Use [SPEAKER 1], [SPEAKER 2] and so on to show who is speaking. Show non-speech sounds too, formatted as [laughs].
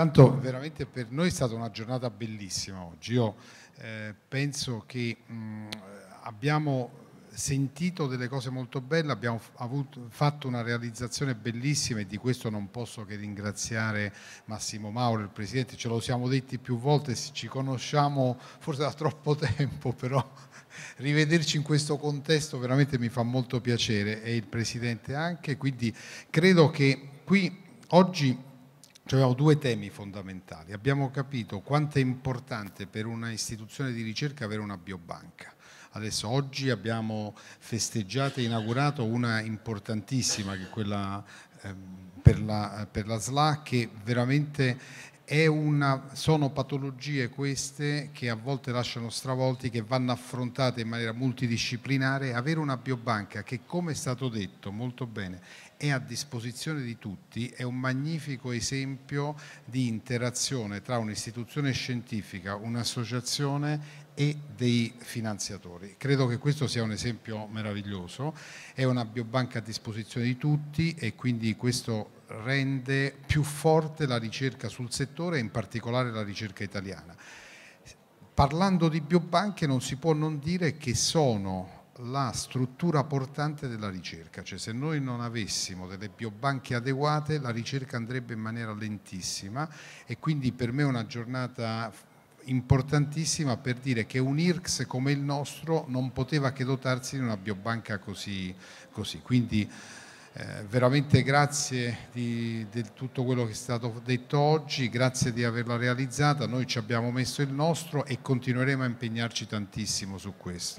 [SPEAKER 1] Intanto veramente per noi è stata una giornata bellissima oggi. Io eh, penso che mh, mm, abbiamo sentito delle cose molto belle, abbiamo avuto, fatto una realizzazione bellissima e di questo non posso che ringraziare Massimo Mauro, il Presidente, ce lo siamo detti più volte, ci conosciamo forse da troppo [laughs] tempo, però rivederci in questo contesto veramente mi fa molto piacere e il Presidente anche, quindi credo che qui oggi avevamo cioè, due temi fondamentali. Abbiamo capito quanto è importante per una istituzione di ricerca avere una biobanca. Adesso oggi abbiamo festeggiato e inaugurato una importantissima che è quella ehm, per la, per la, SLA che veramente una, sono patologie queste che a volte lasciano stravolti, che vanno affrontate in maniera multidisciplinare. Avere una biobanca che, come è stato detto molto bene, è a disposizione di tutti, è un magnifico esempio di interazione tra un'istituzione scientifica, un'associazione e dei finanziatori. Credo che questo sia un esempio meraviglioso, è una biobanca a disposizione di tutti e quindi questo rende più forte la ricerca sul settore e in particolare la ricerca italiana. Parlando di biobanche non si può non dire che sono la struttura portante della ricerca, cioè se noi non avessimo delle biobanche adeguate la ricerca andrebbe in maniera lentissima e quindi per me è una giornata importantissima per dire che un IRCS come il nostro non poteva che dotarsi di una biobanca così. così. Quindi eh, veramente grazie di, di, tutto quello che è stato detto oggi, grazie di averla realizzata, noi ci abbiamo messo il nostro e continueremo a impegnarci tantissimo su questo.